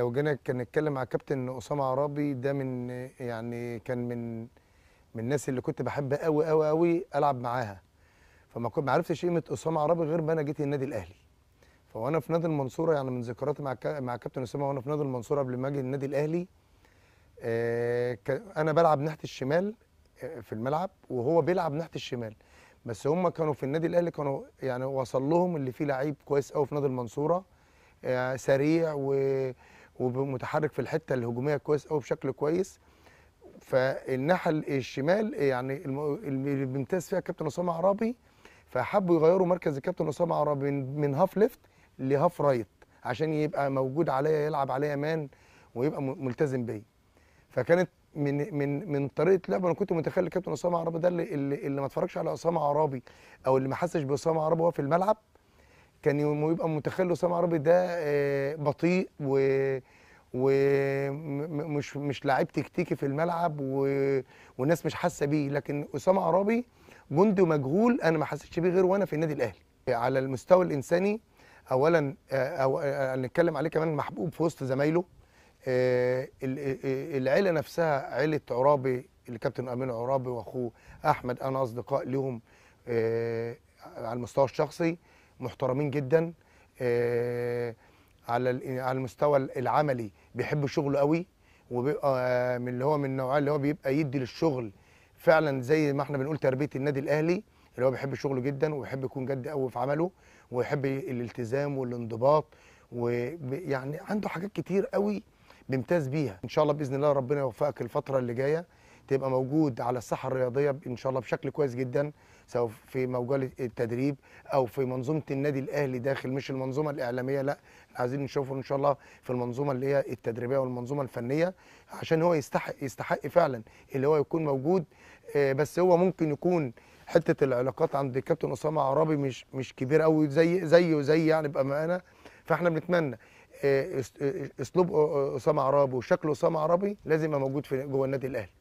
لو جينا نتكلم على كابتن اسامه عرابي ده من يعني كان من من الناس اللي كنت بحب قوي قوي قوي العب معاها فما كنت ما عرفتش قيمه اسامه عرابي غير ما انا جيت النادي الاهلي فوانا في نادي المنصوره يعني من ذكرياتي مع مع كابتن اسامه وانا في نادي المنصوره قبل ما اجي النادي الاهلي آه، انا بلعب ناحيه الشمال آه، في الملعب وهو بيلعب ناحيه الشمال بس هم كانوا في النادي الاهلي كانوا يعني وصل لهم اللي فيه لعيب كويس قوي في نادي المنصوره آه، سريع و ومتحرك في الحته الهجوميه كويس قوي بشكل كويس فالناحيه الشمال يعني اللي بيمتاز فيها كابتن اسامه عرابي فحبوا يغيروا مركز الكابتن اسامه عرابي من هاف ليفت لهاف رايت عشان يبقى موجود عليا يلعب عليا مان ويبقى ملتزم بيا فكانت من من من طريقه لعبه انا كنت متخيل الكابتن اسامه عرابي ده اللي, اللي ما اتفرجش على اسامه عرابي او اللي ما حسش باسامه عرابي وهو في الملعب كان يوم يبقى متخيل اسامه عربي ده آه، بطيء و ومش مش لاعب تكتيكي في الملعب و... والناس مش حاسه بيه لكن اسامه عرابي جندي مجهول انا ما حسيتش بيه غير وانا في النادي الاهلي على المستوى الانساني اولا آه، أو آه، نتكلم عليه كمان محبوب في وسط زمايله العيله نفسها عيله عرابي الكابتن امين عرابي واخوه احمد انا اصدقاء لهم على المستوى الشخصي محترمين جدا آه، على على المستوى العملي بيحب شغله قوي وبيبقى آه، من اللي هو من النوع اللي هو بيبقى يدي للشغل فعلا زي ما احنا بنقول تربيه النادي الاهلي اللي هو بيحب شغله جدا وبيحب يكون جد قوي في عمله ويحب الالتزام والانضباط ويعني عنده حاجات كتير قوي بيمتاز بيها ان شاء الله باذن الله ربنا يوفقك الفتره اللي جايه تبقى موجود على الساحه الرياضيه ان شاء الله بشكل كويس جدا سواء في مجال التدريب او في منظومه النادي الاهلي داخل مش المنظومه الاعلاميه لا عايزين نشوفه ان شاء الله في المنظومه اللي هي التدريبيه والمنظومه الفنيه عشان هو يستحق يستحق فعلا اللي هو يكون موجود آه، بس هو ممكن يكون حته العلاقات عند الكابتن اسامه عرابي مش مش كبير قوي زي زيه وزي يعني بامانه فاحنا بنتمنى آه، اسلوب اسامه عرابي وشكل اسامه عرابي لازم يبقى موجود في جوه النادي الاهلي